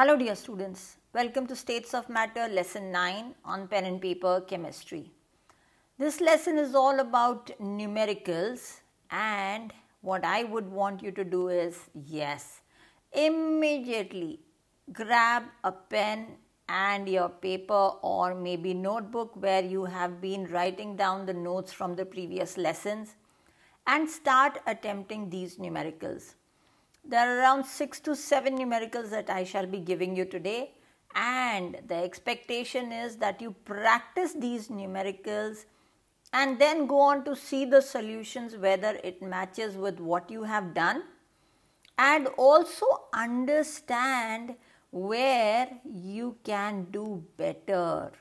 Hello dear students, welcome to States of Matter lesson 9 on pen and paper chemistry. This lesson is all about numericals and what I would want you to do is yes, immediately grab a pen and your paper or maybe notebook where you have been writing down the notes from the previous lessons and start attempting these numericals. There are around 6 to 7 numericals that I shall be giving you today and the expectation is that you practice these numericals and then go on to see the solutions whether it matches with what you have done and also understand where you can do better.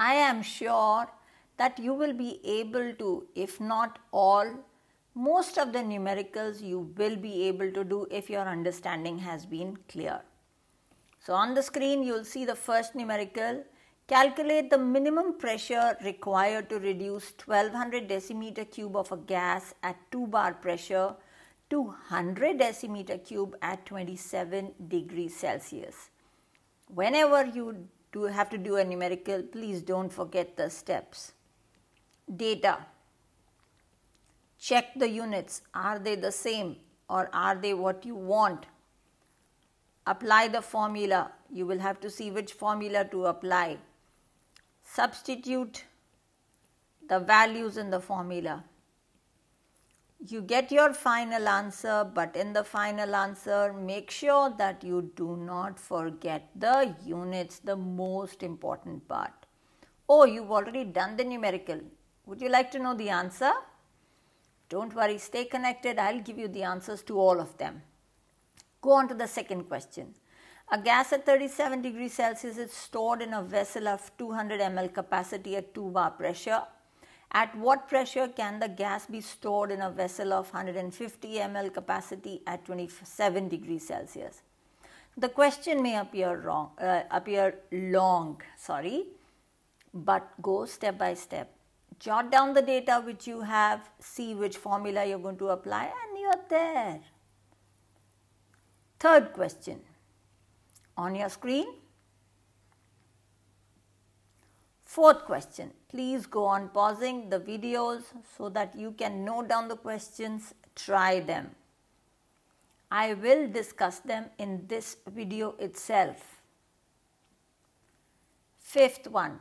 I am sure that you will be able to, if not all, most of the numericals you will be able to do if your understanding has been clear. So on the screen you will see the first numerical. Calculate the minimum pressure required to reduce 1200 decimeter cube of a gas at 2 bar pressure to 100 decimeter cube at 27 degrees Celsius. Whenever you do have to do a numerical, please don't forget the steps. Data check the units are they the same or are they what you want apply the formula you will have to see which formula to apply substitute the values in the formula you get your final answer but in the final answer make sure that you do not forget the units the most important part oh you've already done the numerical would you like to know the answer don't worry, stay connected. I'll give you the answers to all of them. Go on to the second question. A gas at 37 degrees Celsius is stored in a vessel of 200 ml capacity at 2 bar pressure. At what pressure can the gas be stored in a vessel of 150 ml capacity at 27 degrees Celsius? The question may appear wrong, uh, appear long, sorry, but go step by step jot down the data which you have, see which formula you're going to apply and you're there. Third question on your screen. Fourth question, please go on pausing the videos so that you can note down the questions, try them. I will discuss them in this video itself. Fifth one,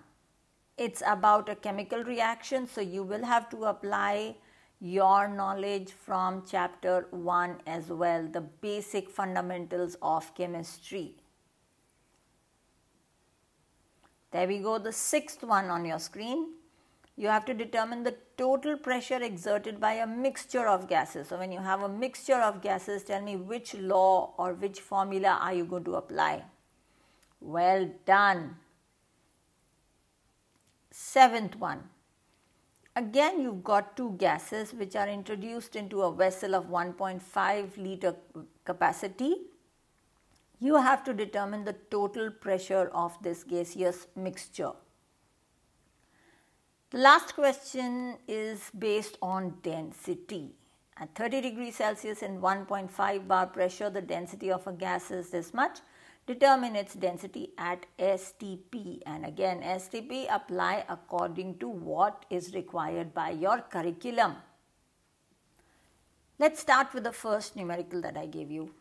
it's about a chemical reaction so you will have to apply your knowledge from chapter 1 as well the basic fundamentals of chemistry there we go the sixth one on your screen you have to determine the total pressure exerted by a mixture of gases so when you have a mixture of gases tell me which law or which formula are you going to apply well done Seventh one. Again, you've got two gases which are introduced into a vessel of 1.5 liter capacity. You have to determine the total pressure of this gaseous mixture. The last question is based on density. At 30 degrees Celsius and 1.5 bar pressure, the density of a gas is this much determine its density at STP and again STP apply according to what is required by your curriculum. Let's start with the first numerical that I gave you.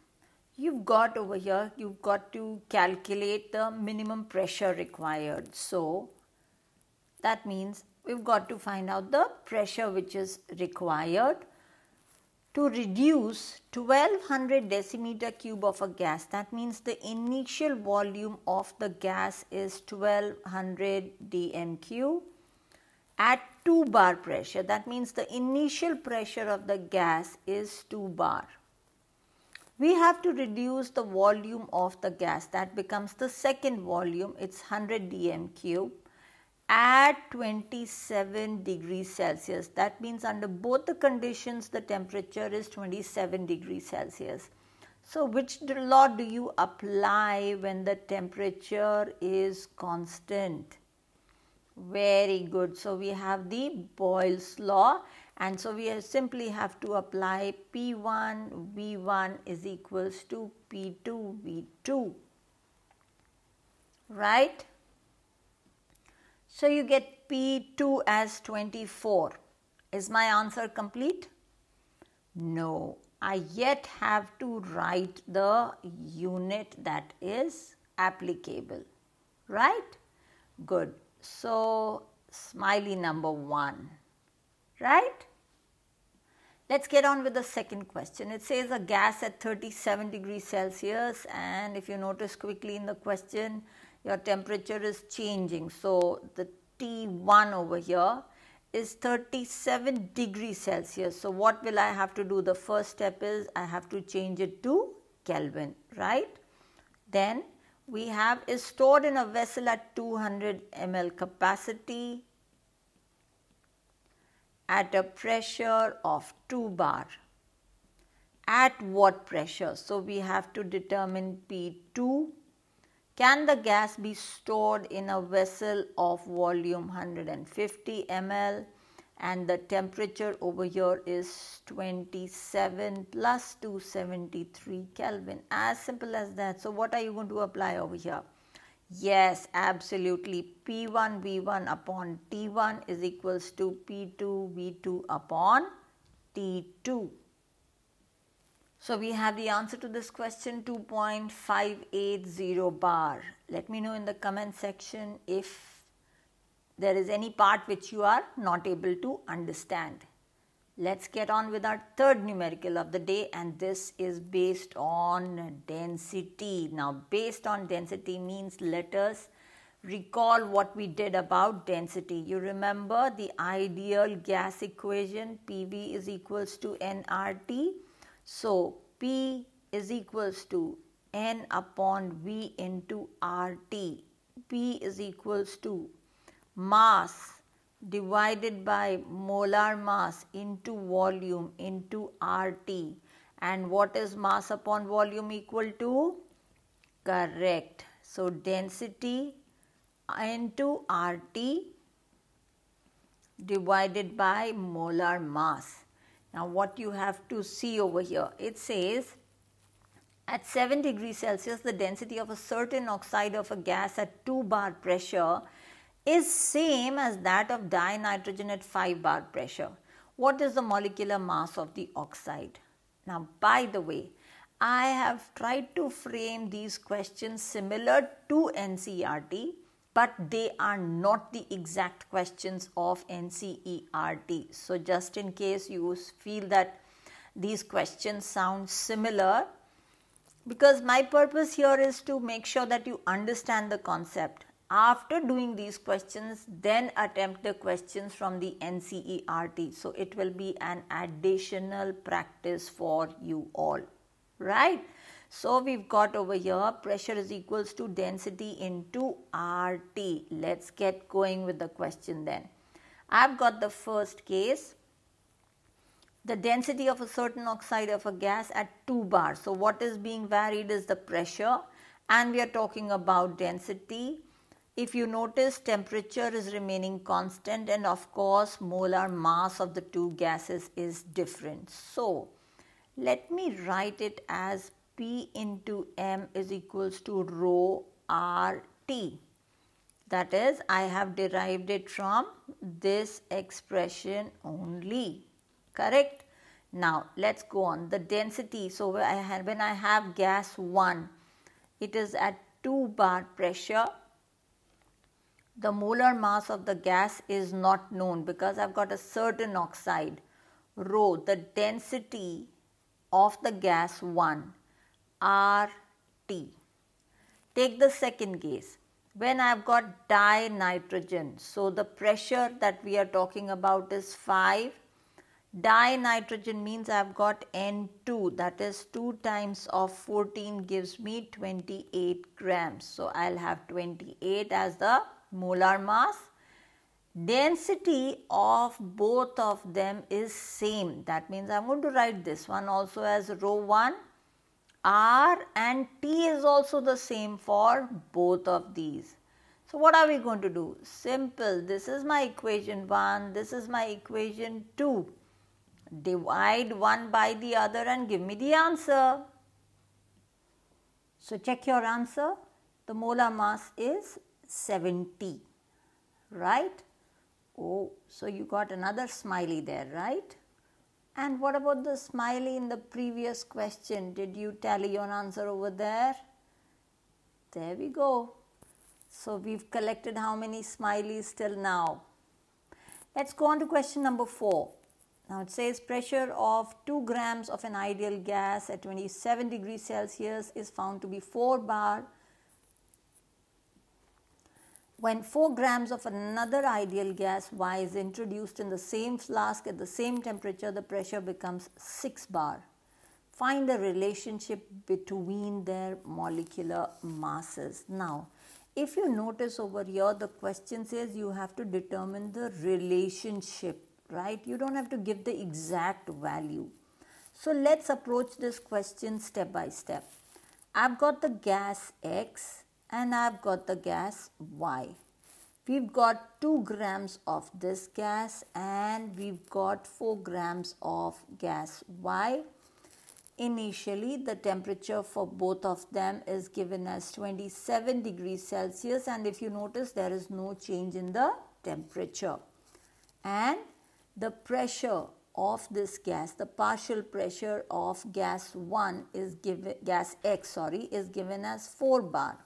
You've got over here, you've got to calculate the minimum pressure required. So that means we've got to find out the pressure which is required to reduce 1200 decimeter cube of a gas. That means the initial volume of the gas is 1200 dmq at 2 bar pressure. That means the initial pressure of the gas is 2 bar. We have to reduce the volume of the gas. That becomes the second volume. It's 100 dm at 27 degrees Celsius. That means under both the conditions the temperature is 27 degrees Celsius. So which law do you apply when the temperature is constant? Very good. So we have the Boyle's law and so we simply have to apply P1 V1 is equals to P2 V2. Right? So you get P2 as 24. Is my answer complete? No, I yet have to write the unit that is applicable, right? Good. So smiley number one, right? Let's get on with the second question. It says a gas at 37 degrees Celsius and if you notice quickly in the question, your temperature is changing. So the T1 over here is 37 degrees Celsius. So what will I have to do? The first step is I have to change it to Kelvin, right? Then we have is stored in a vessel at 200 ml capacity at a pressure of 2 bar. At what pressure? So we have to determine P2 can the gas be stored in a vessel of volume 150 ml? And the temperature over here is 27 plus 273 Kelvin. As simple as that. So, what are you going to apply over here? Yes, absolutely. P1 V1 upon T1 is equals to P2 V2 upon T2. So we have the answer to this question 2.580 bar. Let me know in the comment section if there is any part which you are not able to understand. Let's get on with our third numerical of the day and this is based on density. Now based on density means let us recall what we did about density. You remember the ideal gas equation PV is equals to nRT so P is equals to N upon V into RT. P is equals to mass divided by molar mass into volume into RT. And what is mass upon volume equal to? Correct. So density into RT divided by molar mass. Now, what you have to see over here, it says at 7 degrees Celsius, the density of a certain oxide of a gas at 2 bar pressure is same as that of dinitrogen at 5 bar pressure. What is the molecular mass of the oxide? Now, by the way, I have tried to frame these questions similar to NCRT but they are not the exact questions of NCERT. So, just in case you feel that these questions sound similar, because my purpose here is to make sure that you understand the concept. After doing these questions, then attempt the questions from the NCERT. So, it will be an additional practice for you all, right? So we've got over here pressure is equals to density into RT. Let's get going with the question then. I've got the first case. The density of a certain oxide of a gas at 2 bar. So what is being varied is the pressure and we are talking about density. If you notice temperature is remaining constant and of course molar mass of the two gases is different. So let me write it as P into M is equals to rho RT. That is, I have derived it from this expression only. Correct? Now, let's go on. The density. So, when I have, gas 1, it is at 2 bar pressure. The molar mass of the gas is not known because I've got a certain oxide. Rho, the density of the gas 1 RT. Take the second case. When I've got dinitrogen, so the pressure that we are talking about is 5. Dinitrogen means I've got N2, that is 2 times of 14 gives me 28 grams. So I'll have 28 as the molar mass density of both of them is same that means i'm going to write this one also as rho 1 R and T is also the same for both of these. So what are we going to do? Simple. This is my equation 1. This is my equation 2. Divide one by the other and give me the answer. So check your answer. The molar mass is 70. Right? Oh, so you got another smiley there, right? And what about the smiley in the previous question? Did you tally your answer over there? There we go. So we've collected how many smileys till now? Let's go on to question number four. Now it says pressure of 2 grams of an ideal gas at 27 degrees Celsius is found to be 4 bar when 4 grams of another ideal gas Y is introduced in the same flask at the same temperature, the pressure becomes 6 bar. Find the relationship between their molecular masses. Now, if you notice over here, the question says you have to determine the relationship, right? You don't have to give the exact value. So let's approach this question step by step. I've got the gas X and I've got the gas Y. We've got 2 grams of this gas and we've got 4 grams of gas Y. Initially, the temperature for both of them is given as 27 degrees Celsius and if you notice there is no change in the temperature. And the pressure of this gas the partial pressure of gas 1 is given gas x sorry is given as 4 bar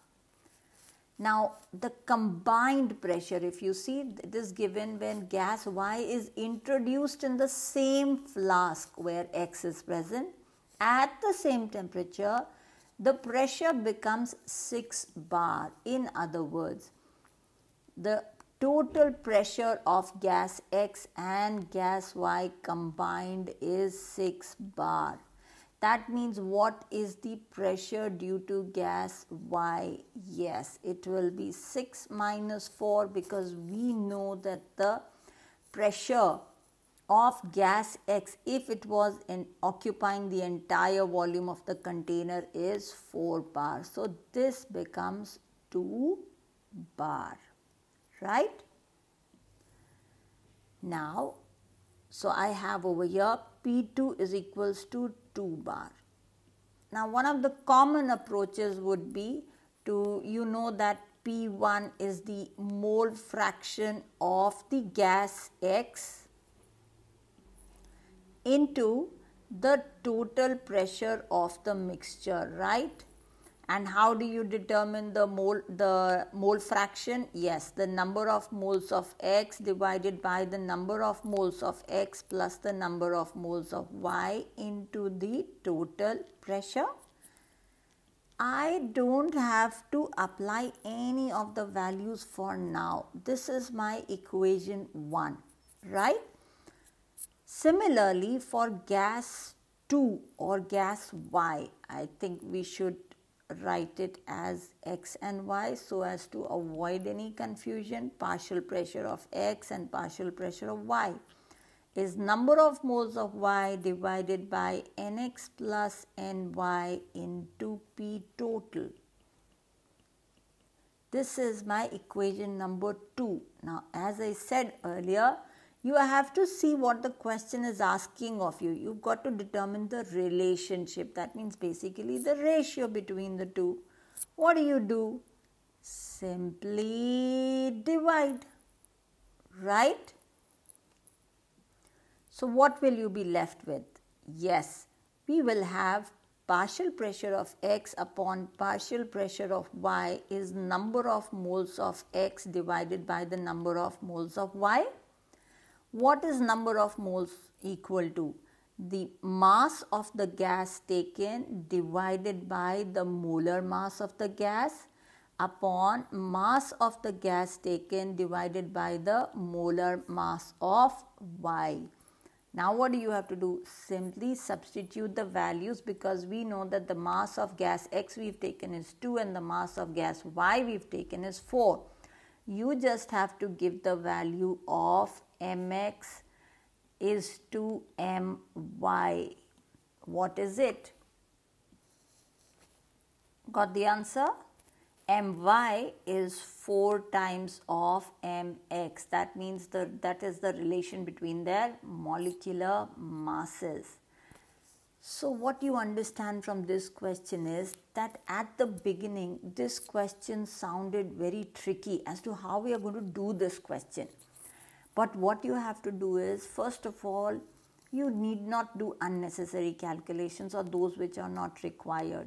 now, the combined pressure, if you see this given when gas Y is introduced in the same flask where X is present at the same temperature, the pressure becomes 6 bar. In other words, the total pressure of gas X and gas Y combined is 6 bar that means what is the pressure due to gas y yes it will be 6 minus 4 because we know that the pressure of gas x if it was in occupying the entire volume of the container is 4 bar so this becomes 2 bar right now so I have over here P2 is equals to 2 bar. Now one of the common approaches would be to you know that P1 is the mole fraction of the gas X into the total pressure of the mixture, right? and how do you determine the mole the mole fraction yes the number of moles of x divided by the number of moles of x plus the number of moles of y into the total pressure I don't have to apply any of the values for now. This is my equation 1, right? Similarly, for gas 2 or gas Y, I think we should write it as x and y so as to avoid any confusion partial pressure of x and partial pressure of y is number of moles of y divided by nx plus ny into p total this is my equation number 2 now as i said earlier you have to see what the question is asking of you. You've got to determine the relationship. That means basically the ratio between the two. What do you do? Simply divide, right? So, what will you be left with? Yes, we will have partial pressure of x upon partial pressure of y is number of moles of x divided by the number of moles of y what is number of moles equal to? The mass of the gas taken divided by the molar mass of the gas upon mass of the gas taken divided by the molar mass of Y. Now what do you have to do? Simply substitute the values because we know that the mass of gas X we've taken is 2 and the mass of gas Y we've taken is 4. You just have to give the value of mx is 2my. What is it? Got the answer? my is 4 times of mx. That means the, that is the relation between their molecular masses. So, what you understand from this question is that at the beginning, this question sounded very tricky as to how we are going to do this question. But what you have to do is, first of all, you need not do unnecessary calculations or those which are not required.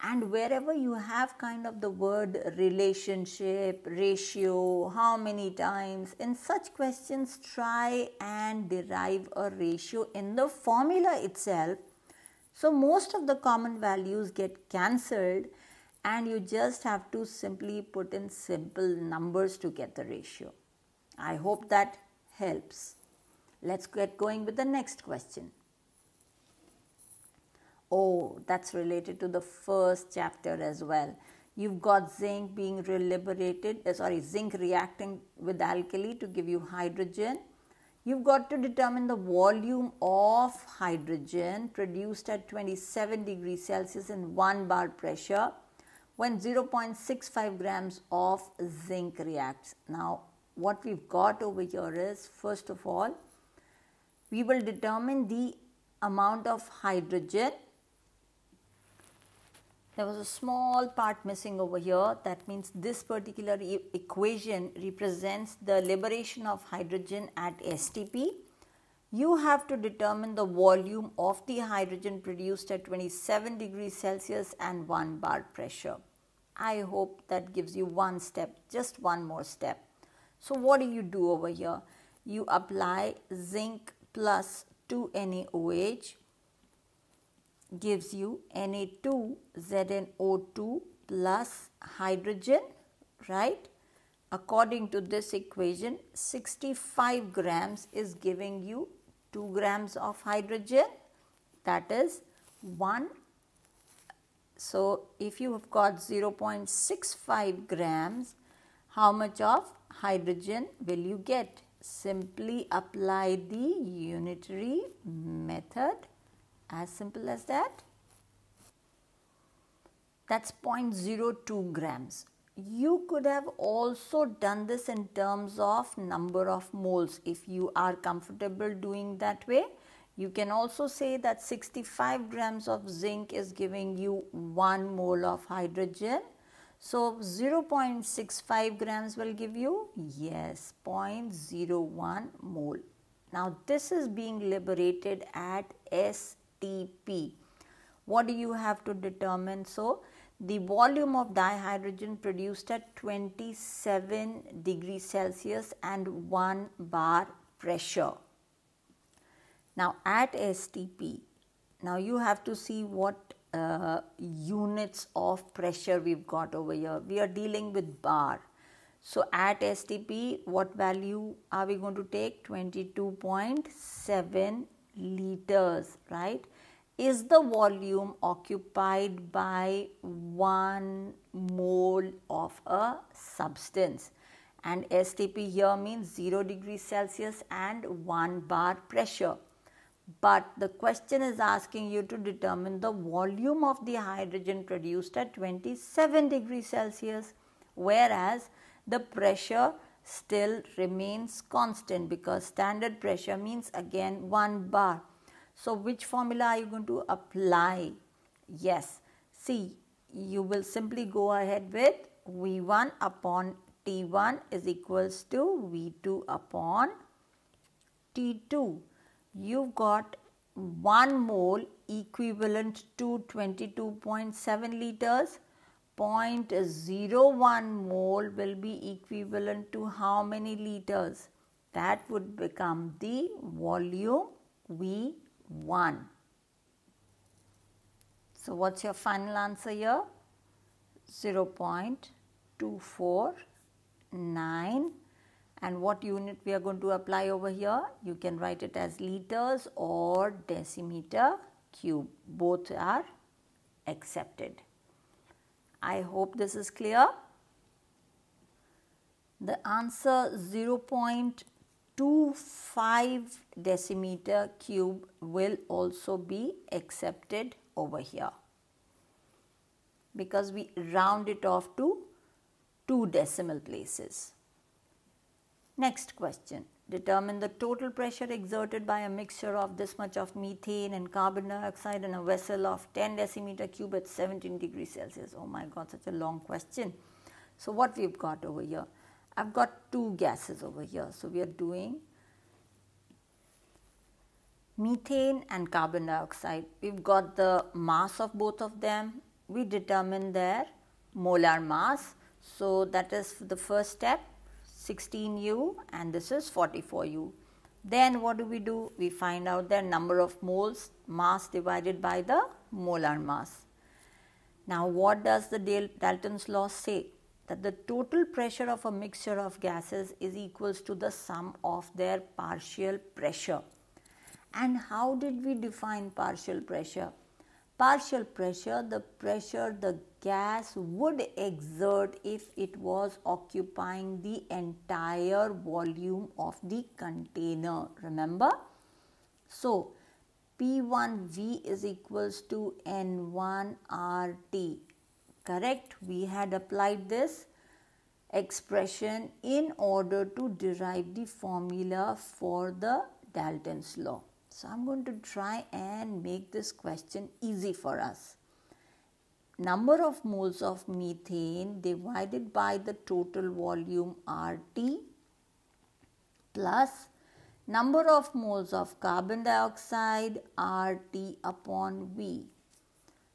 And wherever you have kind of the word relationship, ratio, how many times, in such questions, try and derive a ratio in the formula itself. So, most of the common values get cancelled, and you just have to simply put in simple numbers to get the ratio. I hope that helps. Let's get going with the next question. Oh, that's related to the first chapter as well. You've got zinc being liberated, uh, sorry, zinc reacting with alkali to give you hydrogen. You've got to determine the volume of hydrogen produced at 27 degrees Celsius in 1 bar pressure when 0.65 grams of zinc reacts. Now, what we've got over here is first of all, we will determine the amount of hydrogen. There was a small part missing over here. That means this particular e equation represents the liberation of hydrogen at STP. You have to determine the volume of the hydrogen produced at 27 degrees Celsius and 1 bar pressure. I hope that gives you one step, just one more step. So what do you do over here? You apply zinc plus 2NaOH gives you Na2ZnO2 plus hydrogen, right? According to this equation, 65 grams is giving you 2 grams of hydrogen, that is 1. So, if you have got 0 0.65 grams, how much of hydrogen will you get? Simply apply the unitary method. As simple as that. That's 0.02 grams. You could have also done this in terms of number of moles. If you are comfortable doing that way, you can also say that 65 grams of zinc is giving you 1 mole of hydrogen so 0.65 grams will give you, yes, 0.01 mole. Now this is being liberated at STP. What do you have to determine? So the volume of dihydrogen produced at 27 degrees Celsius and 1 bar pressure. Now at STP, now you have to see what uh, units of pressure we've got over here. We are dealing with bar. So at STP, what value are we going to take? 22.7 liters, right? Is the volume occupied by one mole of a substance? And STP here means 0 degrees Celsius and 1 bar pressure but the question is asking you to determine the volume of the hydrogen produced at 27 degrees Celsius whereas the pressure still remains constant because standard pressure means again 1 bar. So which formula are you going to apply? Yes, see you will simply go ahead with V1 upon T1 is equals to V2 upon T2 you've got 1 mole equivalent to 22.7 liters 0.01 mole will be equivalent to how many liters that would become the volume V1 so what's your final answer here 0.249 and what unit we are going to apply over here you can write it as liters or decimeter cube both are accepted i hope this is clear the answer 0.25 decimeter cube will also be accepted over here because we round it off to two decimal places Next question. Determine the total pressure exerted by a mixture of this much of methane and carbon dioxide in a vessel of 10 decimeter cube at 17 degrees Celsius. Oh my god, such a long question. So, what we've got over here? I've got two gases over here. So, we are doing methane and carbon dioxide. We've got the mass of both of them. We determine their molar mass. So, that is the first step 16u and this is 44u. Then what do we do? We find out the number of moles, mass divided by the molar mass. Now what does the Dal Dalton's law say? That the total pressure of a mixture of gases is equals to the sum of their partial pressure. And how did we define partial pressure? Partial pressure, the pressure the gas would exert if it was occupying the entire volume of the container. Remember? So, P1V is equals to N1RT. Correct? We had applied this expression in order to derive the formula for the Dalton's law. So, I'm going to try and make this question easy for us number of moles of methane divided by the total volume RT plus number of moles of carbon dioxide RT upon V.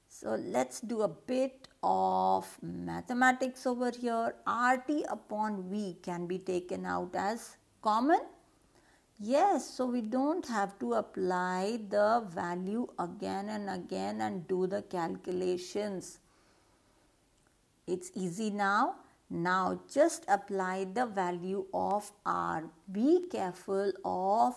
So let's do a bit of mathematics over here. RT upon V can be taken out as common Yes, so we don't have to apply the value again and again and do the calculations. It's easy now. Now just apply the value of R. Be careful of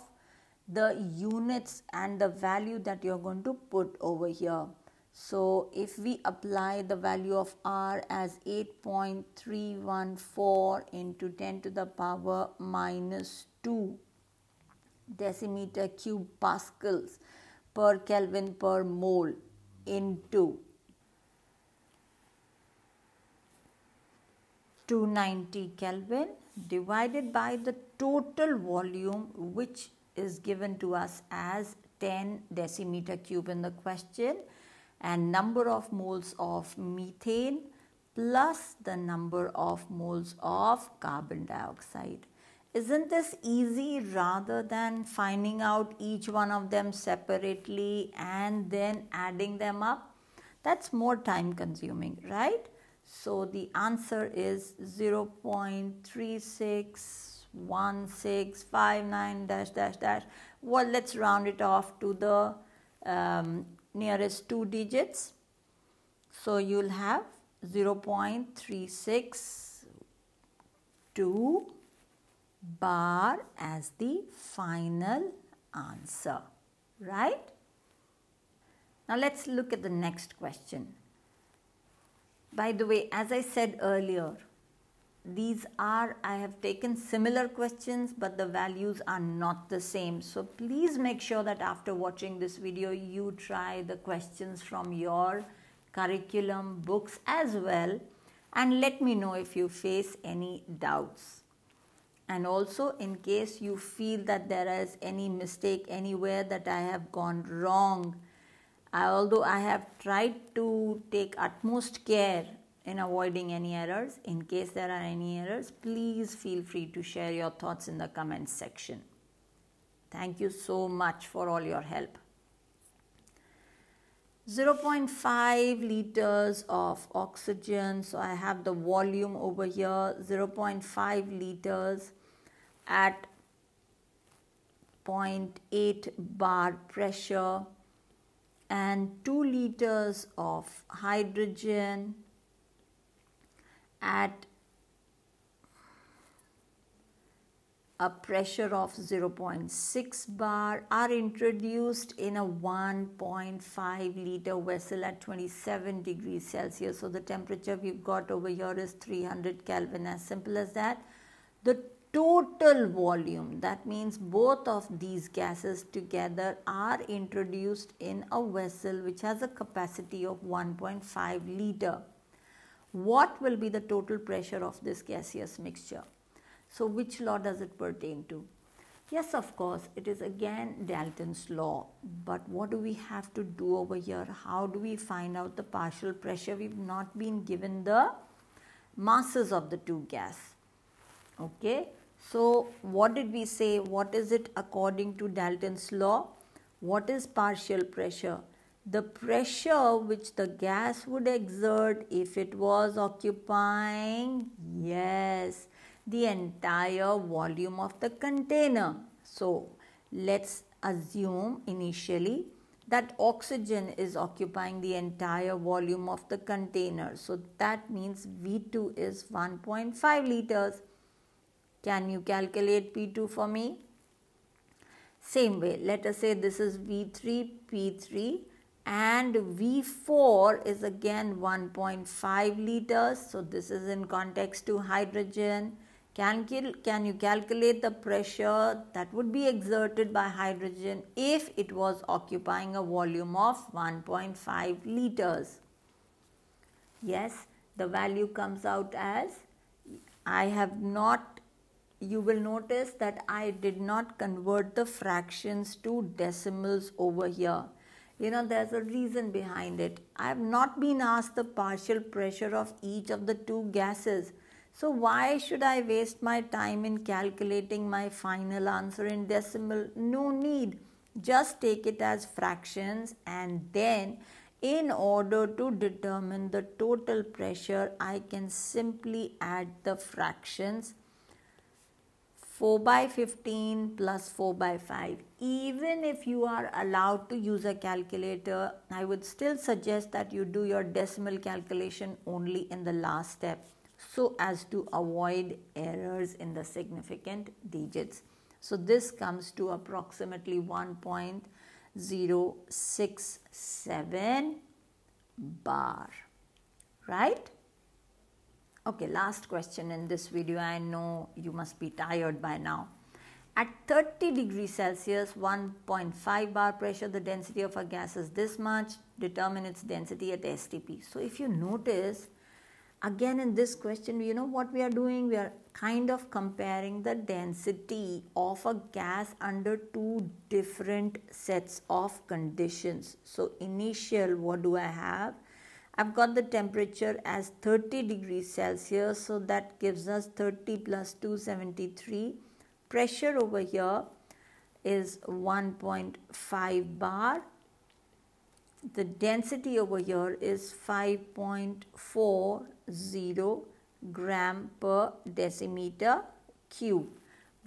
the units and the value that you're going to put over here. So if we apply the value of R as 8.314 into 10 to the power minus 2 decimeter cube pascals per Kelvin per mole into 290 Kelvin divided by the total volume which is given to us as 10 decimeter cube in the question and number of moles of methane plus the number of moles of carbon dioxide. Isn't this easy rather than finding out each one of them separately and then adding them up? That's more time consuming, right? So the answer is 0.361659 dash dash dash. Well, let's round it off to the um, nearest two digits. So you'll have 0.362 bar as the final answer, right? Now let's look at the next question. By the way, as I said earlier, these are, I have taken similar questions, but the values are not the same. So please make sure that after watching this video, you try the questions from your curriculum books as well. And let me know if you face any doubts and also in case you feel that there is any mistake anywhere that i have gone wrong I, although i have tried to take utmost care in avoiding any errors in case there are any errors please feel free to share your thoughts in the comments section thank you so much for all your help 0.5 liters of oxygen so i have the volume over here 0.5 liters at 0.8 bar pressure and 2 liters of hydrogen at a pressure of 0.6 bar are introduced in a 1.5 liter vessel at 27 degrees Celsius. So the temperature we've got over here is 300 Kelvin as simple as that. The total volume. That means both of these gases together are introduced in a vessel which has a capacity of 1.5 liter. What will be the total pressure of this gaseous mixture? So, which law does it pertain to? Yes, of course, it is again Dalton's law. But what do we have to do over here? How do we find out the partial pressure? We've not been given the masses of the two gas. Okay. So, what did we say? What is it according to Dalton's law? What is partial pressure? The pressure which the gas would exert if it was occupying, yes, the entire volume of the container. So, let's assume initially that oxygen is occupying the entire volume of the container. So, that means V2 is 1.5 liters can you calculate P2 for me? Same way, let us say this is V3, P3 and V4 is again 1.5 liters. So this is in context to hydrogen. Can, can you calculate the pressure that would be exerted by hydrogen if it was occupying a volume of 1.5 liters? Yes, the value comes out as I have not you will notice that I did not convert the fractions to decimals over here. You know, there's a reason behind it. I have not been asked the partial pressure of each of the two gases. So why should I waste my time in calculating my final answer in decimal? No need. Just take it as fractions and then in order to determine the total pressure, I can simply add the fractions 4 by 15 plus 4 by 5. Even if you are allowed to use a calculator, I would still suggest that you do your decimal calculation only in the last step so as to avoid errors in the significant digits. So this comes to approximately 1.067 bar, right? Okay, last question in this video. I know you must be tired by now. At 30 degrees Celsius, 1.5 bar pressure, the density of a gas is this much. Determine its density at STP. So if you notice, again in this question, you know what we are doing? We are kind of comparing the density of a gas under two different sets of conditions. So initial, what do I have? I've got the temperature as 30 degrees Celsius so that gives us 30 plus 273 pressure over here is 1.5 bar the density over here is 5.40 gram per decimeter cube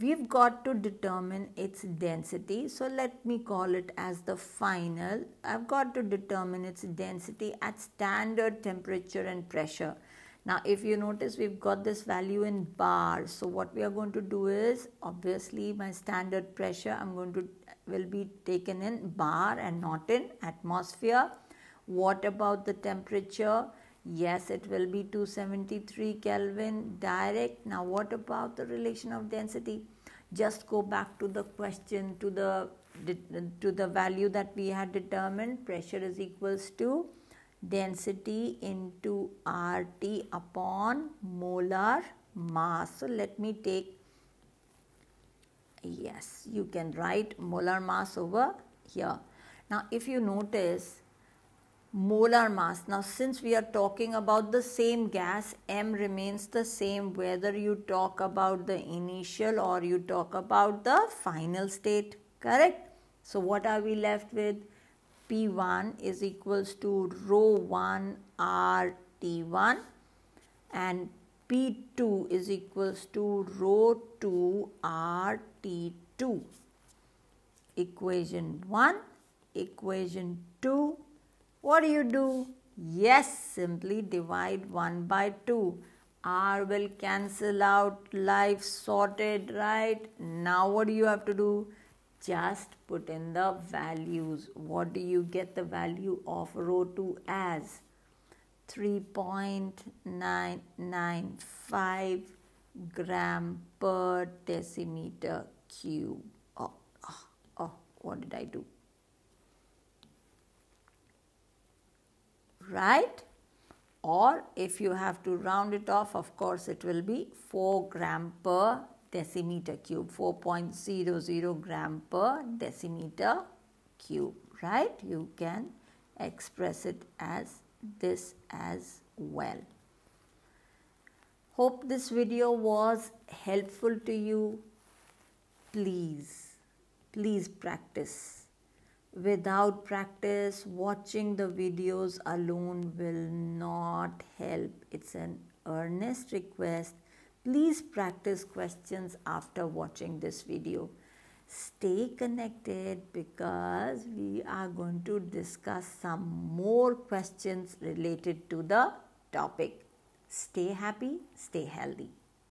we've got to determine its density so let me call it as the final I've got to determine its density at standard temperature and pressure now if you notice we've got this value in bar so what we are going to do is obviously my standard pressure I'm going to will be taken in bar and not in atmosphere what about the temperature Yes, it will be 273 Kelvin direct. Now, what about the relation of density? Just go back to the question, to the to the value that we had determined. Pressure is equals to density into RT upon molar mass. So, let me take, yes, you can write molar mass over here. Now, if you notice, molar mass. Now since we are talking about the same gas, M remains the same whether you talk about the initial or you talk about the final state, correct? So what are we left with? P1 is equals to rho 1 RT1 and P2 is equals to rho 2 RT2. Equation 1, equation 2, what do you do? Yes, simply divide 1 by 2. R will cancel out, life sorted, right? Now what do you have to do? Just put in the values. What do you get the value of row 2 as? 3.995 gram per decimeter cube. Oh, oh, oh, what did I do? right? Or if you have to round it off, of course, it will be 4 gram per decimeter cube, 4.00 gram per decimeter cube, right? You can express it as this as well. Hope this video was helpful to you. Please, please practice without practice watching the videos alone will not help it's an earnest request please practice questions after watching this video stay connected because we are going to discuss some more questions related to the topic stay happy stay healthy